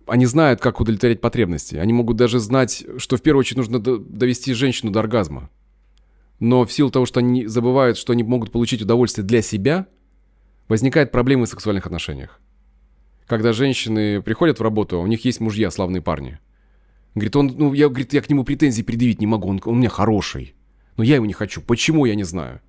Они знают, как удовлетворять потребности. Они могут даже знать, что в первую очередь нужно довести женщину до оргазма. Но в силу того, что они забывают, что они могут получить удовольствие для себя, возникают проблемы в сексуальных отношениях. Когда женщины приходят в работу, у них есть мужья, славные парни – Говорит, он, ну, я, говорит, я к нему претензий предъявить не могу, он, он у меня хороший. Но я его не хочу. Почему, я не знаю.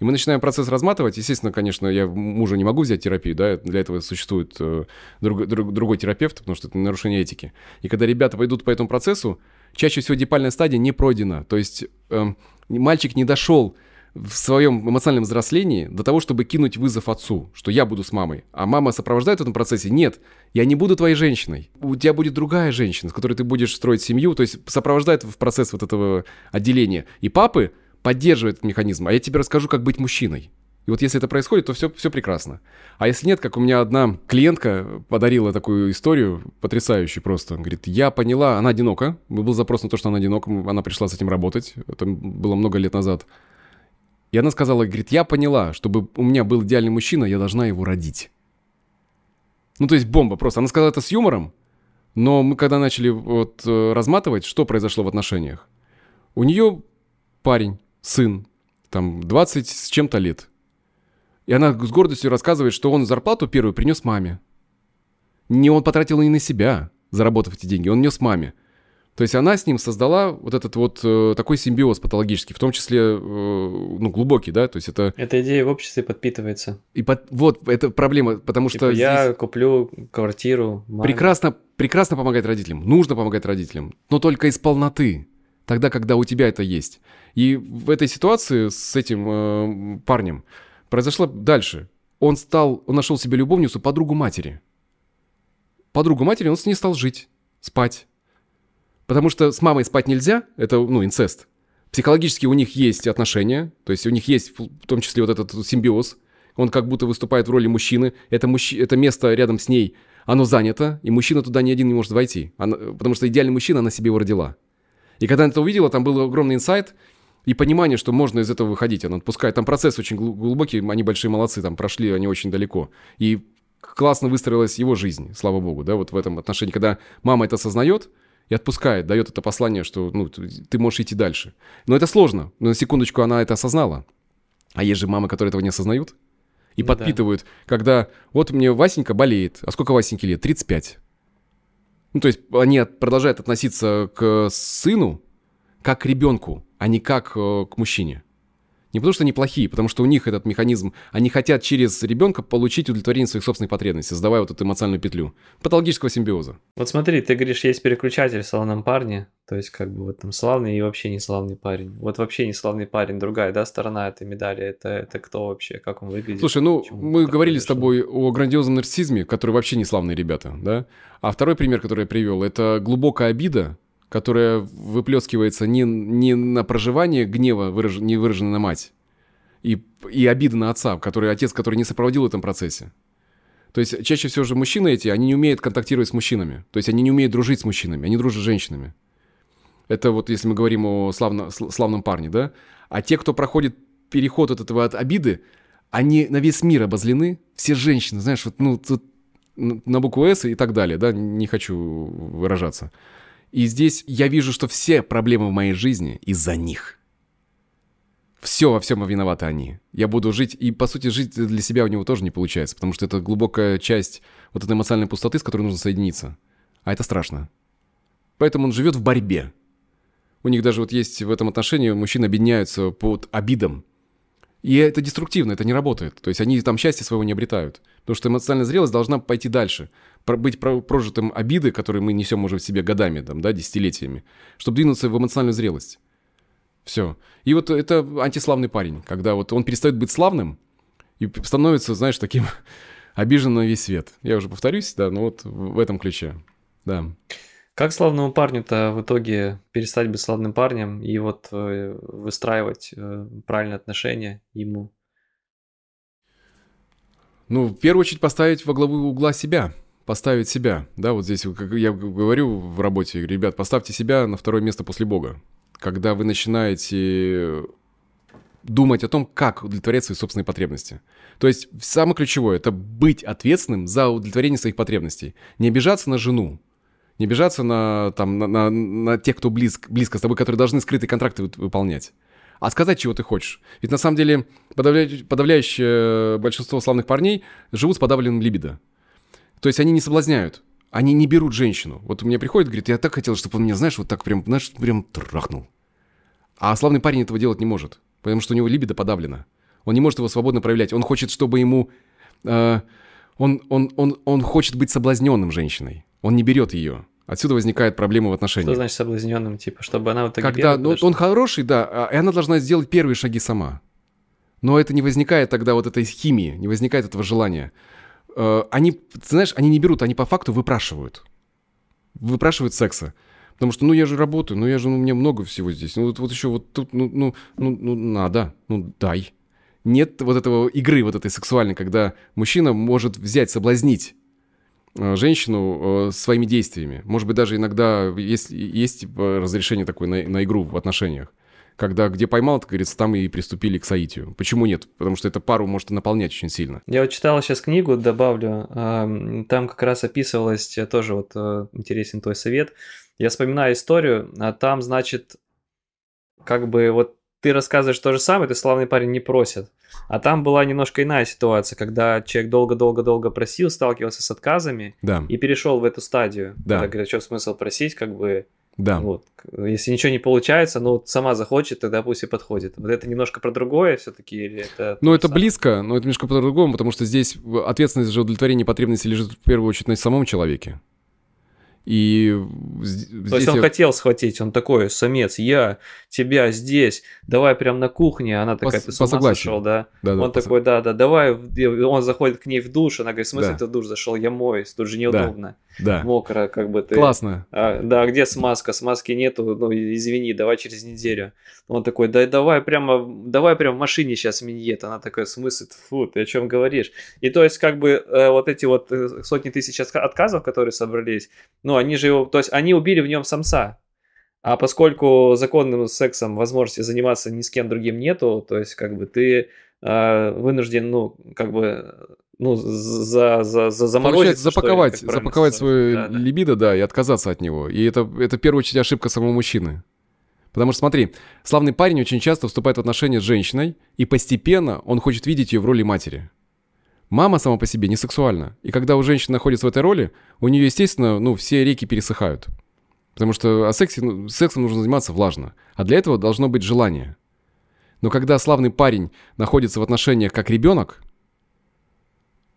И мы начинаем процесс разматывать. Естественно, конечно, я мужа не могу взять терапию, да, для этого существует э, друг, друг, другой терапевт, потому что это нарушение этики. И когда ребята пойдут по этому процессу, чаще всего депальная стадия не пройдена. То есть э, мальчик не дошел в своем эмоциональном взрослении до того, чтобы кинуть вызов отцу, что я буду с мамой, а мама сопровождает в этом процессе, нет, я не буду твоей женщиной, у тебя будет другая женщина, с которой ты будешь строить семью, то есть сопровождает в процесс вот этого отделения. И папы поддерживают этот механизм, а я тебе расскажу, как быть мужчиной. И вот если это происходит, то все, все прекрасно. А если нет, как у меня одна клиентка подарила такую историю, потрясающую просто. он Говорит, я поняла, она одинока. Был запрос на то, что она одинока, она пришла с этим работать. Это было много лет назад. И она сказала, говорит, я поняла, чтобы у меня был идеальный мужчина, я должна его родить. Ну, то есть бомба просто. Она сказала это с юмором, но мы когда начали вот э, разматывать, что произошло в отношениях. У нее парень, сын, там 20 с чем-то лет. И она с гордостью рассказывает, что он зарплату первую принес маме. Не он потратил и на себя, заработав эти деньги, он нес маме. То есть она с ним создала вот этот вот э, такой симбиоз патологический, в том числе э, ну, глубокий, да, то есть это... Эта идея в обществе подпитывается. И под... вот, это проблема, потому типа что... Я здесь... куплю квартиру. Маме. Прекрасно, прекрасно помогать родителям, нужно помогать родителям, но только из полноты, тогда, когда у тебя это есть. И в этой ситуации с этим э, парнем произошло дальше. Он стал, он нашел себе любовницу, подругу матери. Подругу матери, он с ней стал жить, спать Потому что с мамой спать нельзя, это, ну, инцест. Психологически у них есть отношения, то есть у них есть в том числе вот этот симбиоз. Он как будто выступает в роли мужчины. Это, мужч... это место рядом с ней, оно занято, и мужчина туда ни один не может войти. Она... Потому что идеальный мужчина, она себе его родила. И когда она это увидела, там был огромный инсайт и понимание, что можно из этого выходить. Она отпускает. Там процесс очень глубокий, они большие молодцы, там прошли они очень далеко. И классно выстроилась его жизнь, слава богу, да, вот в этом отношении. Когда мама это осознает, и отпускает, дает это послание, что ну, ты можешь идти дальше. Но это сложно. Но на секундочку она это осознала. А есть же мамы, которые этого не осознают и ну подпитывают, да. когда вот мне Васенька болеет. А сколько Васеньке лет? 35. Ну, то есть они продолжают относиться к сыну как к ребенку, а не как э, к мужчине. Не потому что они плохие, потому что у них этот механизм, они хотят через ребенка получить удовлетворение своих собственных потребностей, создавая вот эту эмоциональную петлю. Патологического симбиоза. Вот смотри, ты говоришь, есть переключатель в славном парне, то есть как бы вот там славный и вообще не славный парень. Вот вообще не славный парень, другая, да, сторона этой медали, это, это кто вообще, как он выглядит? Слушай, ну мы говорили произошло? с тобой о грандиозном нарциссизме, который вообще не славные ребята, да? А второй пример, который я привел, это глубокая обида, которая выплескивается не, не на проживание гнева, выраж, не выражено на мать, и, и обида на отца, который отец, который не сопроводил в этом процессе. То есть чаще всего же мужчины эти, они не умеют контактировать с мужчинами. То есть они не умеют дружить с мужчинами, они дружат с женщинами. Это вот если мы говорим о славно, славном парне, да? А те, кто проходит переход от этого от обиды, они на весь мир обозлены. Все женщины, знаешь, вот, ну, тут ну, на букву «С» и так далее, да? Не хочу выражаться. И здесь я вижу, что все проблемы в моей жизни из-за них. Все во всем виноваты они. Я буду жить, и по сути жить для себя у него тоже не получается, потому что это глубокая часть вот этой эмоциональной пустоты, с которой нужно соединиться. А это страшно. Поэтому он живет в борьбе. У них даже вот есть в этом отношении, мужчины объединяются под обидом. И это деструктивно, это не работает. То есть они там счастья своего не обретают. Потому что эмоциональная зрелость должна пойти дальше быть прожитым обиды, которые мы несем уже в себе годами, там, да, десятилетиями, чтобы двинуться в эмоциональную зрелость. Все. И вот это антиславный парень, когда вот он перестает быть славным и становится, знаешь, таким обижен на весь свет. Я уже повторюсь, да, но вот в этом ключе, да. Как славному парню-то в итоге перестать быть славным парнем и вот э, выстраивать э, правильные отношения ему? Ну, в первую очередь поставить во главу угла себя – поставить себя. Да, вот здесь, как я говорю в работе, ребят, поставьте себя на второе место после Бога. Когда вы начинаете думать о том, как удовлетворять свои собственные потребности. То есть самое ключевое – это быть ответственным за удовлетворение своих потребностей. Не обижаться на жену, не обижаться на, там, на, на, на тех, кто близк, близко с тобой, которые должны скрытые контракты выполнять а сказать, чего ты хочешь. Ведь на самом деле подавляющее, подавляющее большинство славных парней живут с подавленным либидо. То есть они не соблазняют. Они не берут женщину. Вот мне приходит, говорит, я так хотел, чтобы он меня, знаешь, вот так прям, знаешь, прям трахнул. А славный парень этого делать не может, потому что у него либидо подавлено. Он не может его свободно проявлять. Он хочет, чтобы ему... Э, он, он, он, он хочет быть соблазненным женщиной. Он не берет ее. Отсюда возникает проблема в отношениях. Что значит соблазненным? Типа, чтобы она ну, вот так Когда ну, он хороший, да, а, и она должна сделать первые шаги сама. Но это не возникает тогда вот этой химии, не возникает этого желания. Э, они, ты знаешь, они не берут, они по факту выпрашивают. Выпрашивают секса. Потому что, ну, я же работаю, ну, я же, ну, мне много всего здесь. Ну, вот, вот еще вот тут, ну, ну, ну, ну, надо, ну, дай. Нет вот этого игры, вот этой сексуальной, когда мужчина может взять, соблазнить э, женщину э, своими действиями. Может быть, даже иногда есть, есть типа, разрешение такое на, на игру в отношениях когда где поймал, так говорится, там и приступили к соитию. Почему нет? Потому что эта пару может наполнять очень сильно. Я вот читал сейчас книгу, добавлю, там как раз описывалось, э, тоже вот э, интересен твой совет. Я вспоминаю историю, а там, значит, как бы вот ты рассказываешь то же самое, ты славный парень не просит. А там была немножко иная ситуация, когда человек долго-долго-долго просил, сталкивался с отказами да. и перешел в эту стадию. Да. Когда говорят, что смысл просить, как бы да. Вот. Если ничего не получается, ну, сама захочет, тогда пусть и подходит. Вот это немножко про другое все-таки или это... Ну, это близко, но это немножко про другое, потому что здесь ответственность за удовлетворение потребностей лежит в первую очередь на самом человеке. И здесь... То есть он я... хотел схватить, он такой самец, я тебя здесь, давай прям на кухне, она такая, по, ты с ума сошел, да? да, он по... такой, да, да, давай, он заходит к ней в душ, она говорит, в смысле да. ты в душ зашел, я моюсь, тут же неудобно. Да да. мокро, как бы ты... Классно. А, да, а где смазка? Смазки нету, ну, извини, давай через неделю. Он такой, да давай прямо, давай прямо в машине сейчас миньет. Она такая, смысл, фу, ты о чем говоришь? И то есть, как бы, э, вот эти вот э, сотни тысяч отказов, которые собрались, ну, они же его, то есть, они убили в нем самса. А поскольку законным сексом возможности заниматься ни с кем другим нету, то есть, как бы, ты а, вынужден, ну, как бы ну, за, за, за заморозить. запаковать, что ли, запаковать свою да. либидо, да, и отказаться от него. И это, это в первую очередь ошибка самого мужчины. Потому что, смотри, славный парень очень часто вступает в отношения с женщиной, и постепенно он хочет видеть ее в роли матери. Мама сама по себе не сексуальна. И когда у женщины находится в этой роли, у нее, естественно, ну, все реки пересыхают. Потому что о сексе, ну, сексом нужно заниматься влажно. А для этого должно быть желание. Но когда славный парень находится в отношениях как ребенок,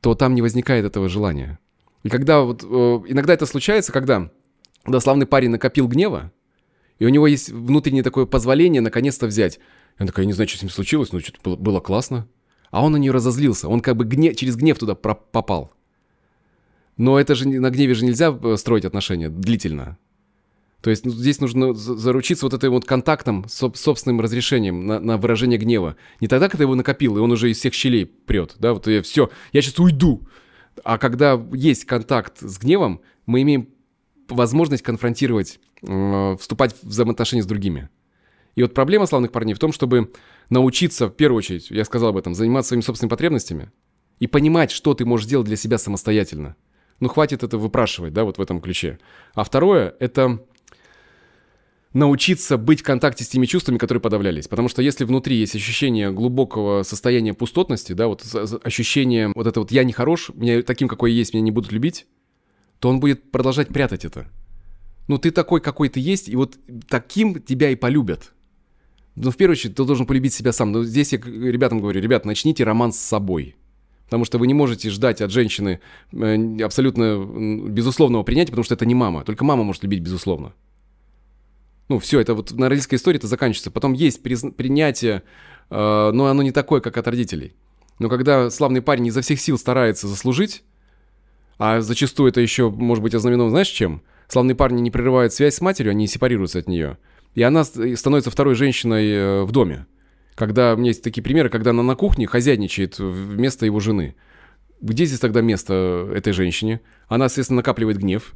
то там не возникает этого желания. И когда вот э, иногда это случается, когда дославный парень накопил гнева, и у него есть внутреннее такое позволение наконец-то взять. он такой, я не знаю, что с ним случилось, но что-то было, классно. А он на нее разозлился, он как бы гнев, через гнев туда попал. Но это же на гневе же нельзя э, строить отношения длительно. То есть ну, здесь нужно заручиться вот этим вот контактом, соб собственным разрешением на, на выражение гнева. Не тогда, когда его накопил, и он уже из всех щелей прет, да, вот я все, я сейчас уйду. А когда есть контакт с гневом, мы имеем возможность конфронтировать, э, вступать в взаимоотношения с другими. И вот проблема славных парней в том, чтобы научиться, в первую очередь, я сказал об этом, заниматься своими собственными потребностями и понимать, что ты можешь сделать для себя самостоятельно. Ну, хватит это выпрашивать, да, вот в этом ключе. А второе — это научиться быть в контакте с теми чувствами, которые подавлялись. Потому что если внутри есть ощущение глубокого состояния пустотности, да, вот ощущение вот это вот «я не хорош, меня таким, какой я есть, меня не будут любить», то он будет продолжать прятать это. Ну, ты такой, какой ты есть, и вот таким тебя и полюбят. Ну в первую очередь ты должен полюбить себя сам. Но ну, здесь я ребятам говорю, ребят, начните роман с собой. Потому что вы не можете ждать от женщины э, абсолютно безусловного принятия, потому что это не мама. Только мама может любить безусловно ну, все, это вот на родительской истории это заканчивается. Потом есть призна- принятие, э, но оно не такое, как от родителей. Но когда славный парень изо всех сил старается заслужить, а зачастую это еще может быть ознаменовано, знаешь, чем? Славные парни не прерывают связь с матерью, они сепарируются от нее. И она становится второй женщиной э, в доме. Когда у меня есть такие примеры, когда она на кухне хозяйничает вместо его жены. Где здесь тогда место этой женщине? Она, естественно, накапливает гнев.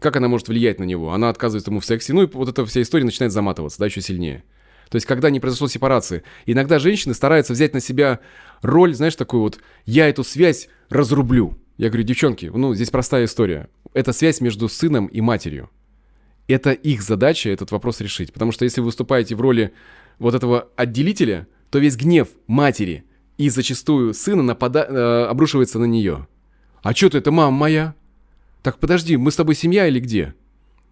Как она может влиять на него? Она отказывает ему в сексе. Ну и вот эта вся история начинает заматываться, да, еще сильнее. То есть, когда не произошло сепарации. Иногда женщины стараются взять на себя роль, знаешь, такую вот «я эту связь разрублю». Я говорю, девчонки, ну, здесь простая история. Это связь между сыном и матерью. Это их задача этот вопрос решить. Потому что если вы выступаете в роли вот этого отделителя, то весь гнев матери и зачастую сына напада... Э, обрушивается на нее. «А что ты, это мама моя? «Так подожди, мы с тобой семья или где?»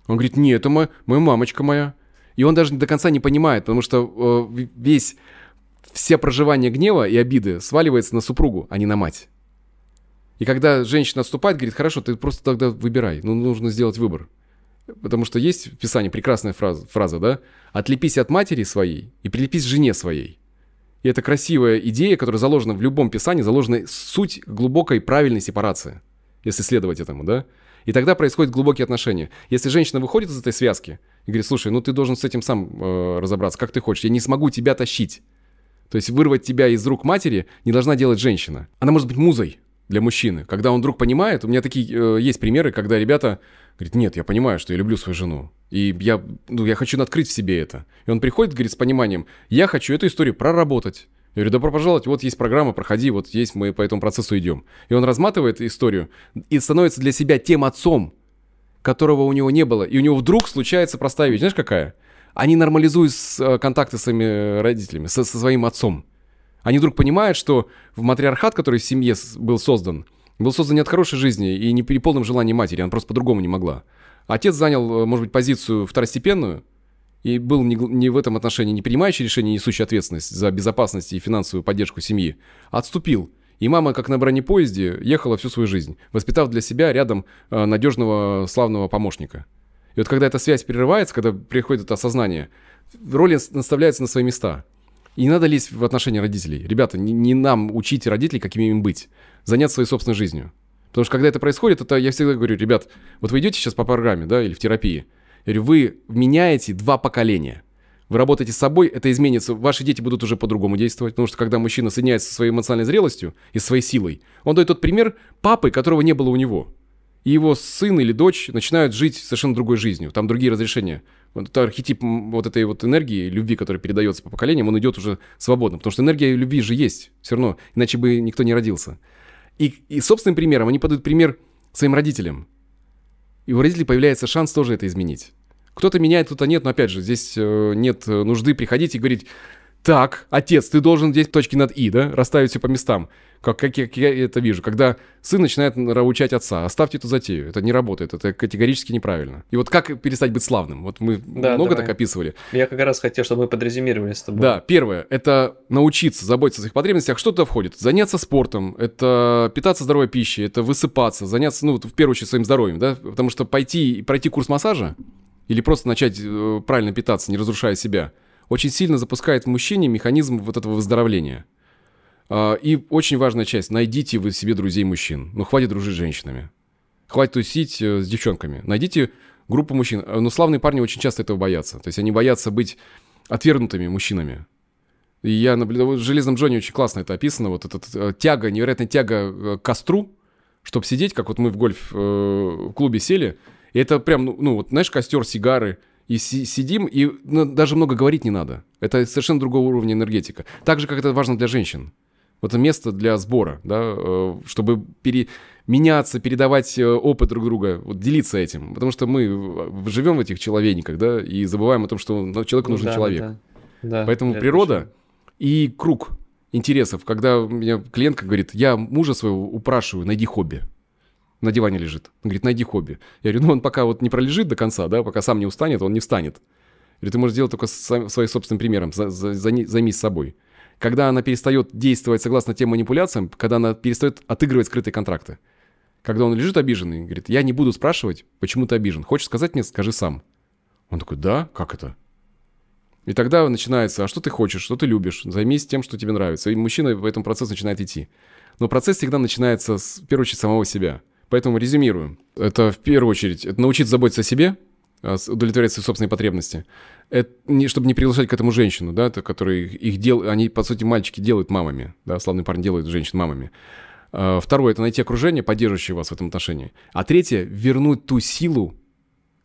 Он говорит, нет, это моя, моя мамочка моя». И он даже до конца не понимает, потому что э, весь, все проживания гнева и обиды сваливается на супругу, а не на мать. И когда женщина отступает, говорит, хорошо, ты просто тогда выбирай, ну нужно сделать выбор. Потому что есть в Писании прекрасная фраза, фраза, да? «Отлепись от матери своей и прилепись к жене своей». И это красивая идея, которая заложена в любом Писании, заложена суть глубокой правильной сепарации если следовать этому, да? И тогда происходят глубокие отношения. Если женщина выходит из этой связки и говорит, слушай, ну ты должен с этим сам э, разобраться, как ты хочешь, я не смогу тебя тащить. То есть вырвать тебя из рук матери не должна делать женщина. Она может быть музой для мужчины. Когда он вдруг понимает, у меня такие э, есть примеры, когда ребята говорят, нет, я понимаю, что я люблю свою жену. И я, ну, я хочу открыть в себе это. И он приходит, говорит, с пониманием, я хочу эту историю проработать. Я говорю, добро пожаловать, вот есть программа, проходи, вот есть, мы по этому процессу идем. И он разматывает историю и становится для себя тем отцом, которого у него не было. И у него вдруг случается простая вещь, знаешь какая? Они нормализуют э, контакты с своими э, родителями, со, со своим отцом. Они вдруг понимают, что в матриархат, который в семье был создан, был создан не от хорошей жизни и не при полном желании матери, она просто по-другому не могла. Отец занял, э, может быть, позицию второстепенную – и был не, не в этом отношении не принимающий решение, несущий ответственность за безопасность и финансовую поддержку семьи, а отступил. И мама, как на бронепоезде, ехала всю свою жизнь, воспитав для себя рядом э, надежного славного помощника. И вот когда эта связь прерывается, когда приходит это осознание, роли наставляются на свои места. И не надо лезть в отношения родителей. Ребята, не, не нам учить родителей, какими им быть. Заняться своей собственной жизнью. Потому что когда это происходит, это я всегда говорю, ребят, вот вы идете сейчас по программе, да, или в терапии, говорю, вы меняете два поколения. Вы работаете с собой, это изменится. Ваши дети будут уже по-другому действовать. Потому что когда мужчина соединяется со своей эмоциональной зрелостью и своей силой, он дает тот пример папы, которого не было у него. И его сын или дочь начинают жить совершенно другой жизнью. Там другие разрешения. Вот этот архетип вот этой вот энергии, любви, которая передается по поколениям, он идет уже свободно. Потому что энергия любви же есть. Все равно, иначе бы никто не родился. И, и собственным примером они подают пример своим родителям и у родителей появляется шанс тоже это изменить. Кто-то меняет, кто-то нет, но опять же, здесь э, нет э, нужды приходить и говорить, так, отец, ты должен здесь точки над «и», да? Расставить все по местам. Как, как, как я это вижу. Когда сын начинает научать отца, оставьте эту затею. Это не работает, это категорически неправильно. И вот как перестать быть славным? Вот мы да, много давай. так описывали. Я как раз хотел, чтобы мы подрезюмировали с тобой. Да, первое, это научиться заботиться о своих потребностях. Что туда входит? Заняться спортом, это питаться здоровой пищей, это высыпаться, заняться, ну, в первую очередь, своим здоровьем, да? Потому что пойти и пройти курс массажа или просто начать э, правильно питаться, не разрушая себя – очень сильно запускает в мужчине механизм вот этого выздоровления. А, и очень важная часть. Найдите вы себе друзей мужчин. Ну, хватит дружить с женщинами. Хватит тусить э, с девчонками. Найдите группу мужчин. А, но славные парни очень часто этого боятся. То есть они боятся быть отвергнутыми мужчинами. И я наблюдаю, в «Железном Джоне» очень классно это описано, вот эта э, тяга, невероятная тяга э, к костру, чтобы сидеть, как вот мы в гольф-клубе сели, и это прям, ну, ну вот, знаешь, костер, сигары – и си- сидим, и ну, даже много говорить не надо. Это совершенно другого уровня энергетика. Так же, как это важно для женщин. Вот это место для сбора, да, э, чтобы пере, меняться, передавать э, опыт друг друга, вот делиться этим. Потому что мы живем в этих человениках, да, и забываем о том, что человеку ну нужен да, человек. Да, да. Поэтому природа точно. и круг интересов. Когда у меня клиентка говорит, я мужа своего упрашиваю, найди хобби на диване лежит. Он говорит, найди хобби. Я говорю, ну он пока вот не пролежит до конца, да, пока сам не устанет, он не встанет. Я говорю, ты можешь сделать только своим собственным примером, за, за, за, займись собой. Когда она перестает действовать согласно тем манипуляциям, когда она перестает отыгрывать скрытые контракты. Когда он лежит обиженный, говорит, я не буду спрашивать, почему ты обижен. Хочешь сказать мне, скажи сам. Он такой, да, как это? И тогда начинается, а что ты хочешь, что ты любишь, займись тем, что тебе нравится. И мужчина в этом процессе начинает идти. Но процесс всегда начинается, с, в первую очередь, самого себя – Поэтому резюмируем. Это в первую очередь это научиться заботиться о себе, а, удовлетворять свои собственные потребности. Это не, чтобы не приглашать к этому женщину, да, это, которые их дел, они, по сути, мальчики делают мамами, да, славный парень делает женщин мамами. А, второе – это найти окружение, поддерживающее вас в этом отношении. А третье – вернуть ту силу,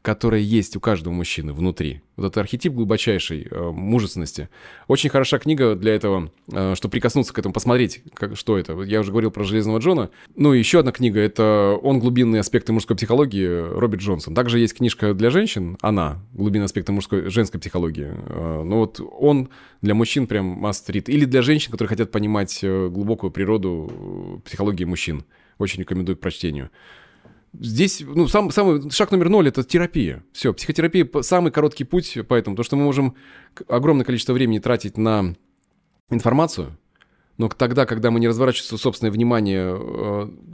которая есть у каждого мужчины внутри. Вот этот архетип глубочайшей э, мужественности. Очень хороша книга для этого, э, чтобы прикоснуться к этому, посмотреть, как, что это. Я уже говорил про Железного Джона. Ну и еще одна книга, это «Он. Глубинные аспекты мужской психологии» Роберт Джонсон. Также есть книжка для женщин, она, «Глубинные аспекты мужской, женской психологии». Э, ну вот он для мужчин прям мастерит, Или для женщин, которые хотят понимать э, глубокую природу э, психологии мужчин. Очень рекомендую к прочтению. Здесь, ну, сам, самый, шаг номер ноль – это терапия. Все, психотерапия – самый короткий путь, поэтому, то что мы можем огромное количество времени тратить на информацию, но тогда, когда мы не разворачиваем собственное внимание э,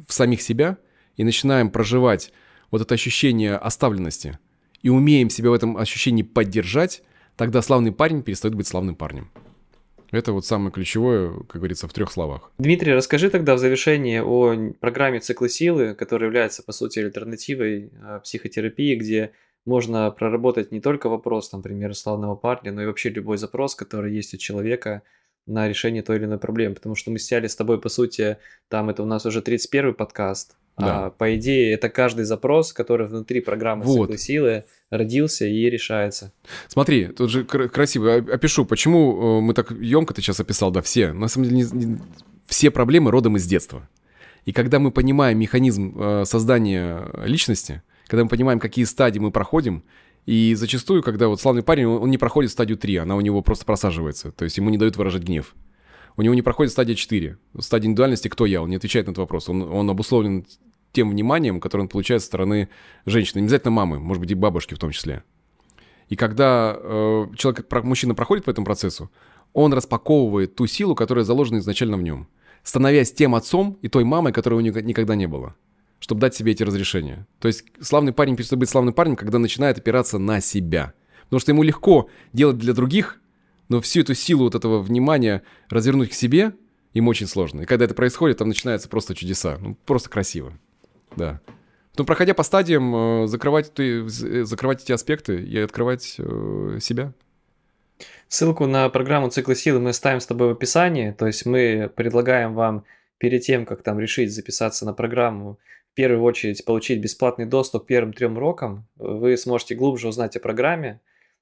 в самих себя и начинаем проживать вот это ощущение оставленности и умеем себя в этом ощущении поддержать, тогда славный парень перестает быть славным парнем. Это вот самое ключевое, как говорится, в трех словах. Дмитрий, расскажи тогда в завершении о программе «Циклы силы», которая является, по сути, альтернативой э, психотерапии, где можно проработать не только вопрос, там, например, славного парня, но и вообще любой запрос, который есть у человека на решение той или иной проблемы. Потому что мы сняли с тобой, по сути, там это у нас уже 31-й подкаст, да. А, по идее, это каждый запрос, который внутри программы вот. цикла силы родился и решается. Смотри, тут же красиво опишу, почему э, мы так емко ты сейчас описал, да, все. На самом деле, не, не, все проблемы родом из детства. И когда мы понимаем механизм э, создания личности, когда мы понимаем, какие стадии мы проходим, и зачастую, когда вот славный парень, он не проходит стадию 3, она у него просто просаживается, то есть ему не дают выражать гнев у него не проходит стадия 4. Стадия индивидуальности «кто я?» Он не отвечает на этот вопрос. Он, он обусловлен тем вниманием, которое он получает со стороны женщины. Не обязательно мамы, может быть, и бабушки в том числе. И когда э, человек, мужчина проходит по этому процессу, он распаковывает ту силу, которая заложена изначально в нем, становясь тем отцом и той мамой, которой у него никогда не было, чтобы дать себе эти разрешения. То есть славный парень перестает быть славным парнем, когда начинает опираться на себя. Потому что ему легко делать для других но всю эту силу вот этого внимания развернуть к себе им очень сложно. И когда это происходит, там начинаются просто чудеса. Ну, просто красиво. Да. Но проходя по стадиям, э, закрывать, э, закрывать эти аспекты и открывать э, себя. Ссылку на программу цикла силы мы оставим с тобой в описании. То есть мы предлагаем вам перед тем, как там решить записаться на программу, в первую очередь получить бесплатный доступ к первым трем урокам. Вы сможете глубже узнать о программе,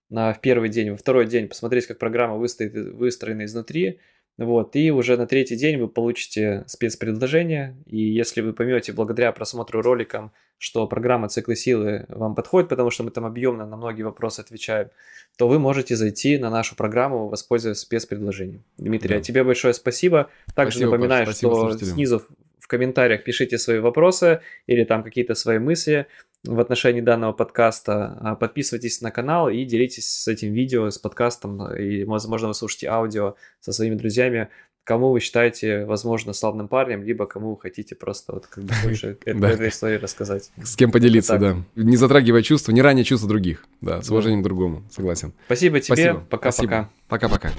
на, в первый день, во второй день посмотреть, как программа выстоит, выстроена изнутри. Вот, и уже на третий день вы получите спецпредложение, и если вы поймете благодаря просмотру роликам, что программа «Циклы силы» вам подходит, потому что мы там объемно на многие вопросы отвечаем, то вы можете зайти на нашу программу, воспользоваться спецпредложением. Дмитрий, да. а тебе большое спасибо. Также спасибо, напоминаю, спасибо, что слушателям. снизу в комментариях пишите свои вопросы или там какие-то свои мысли в отношении данного подкаста. А, подписывайтесь на канал и делитесь с этим видео, с подкастом, э, и, возможно, вы слушаете аудио со своими друзьями, кому вы считаете, возможно, славным парнем, либо кому вы хотите просто вот как бы больше этой истории рассказать. С кем поделиться, да. Не затрагивая чувства, не ранее чувства других. Да, с уважением к другому, согласен. Спасибо тебе, пока-пока. Пока-пока.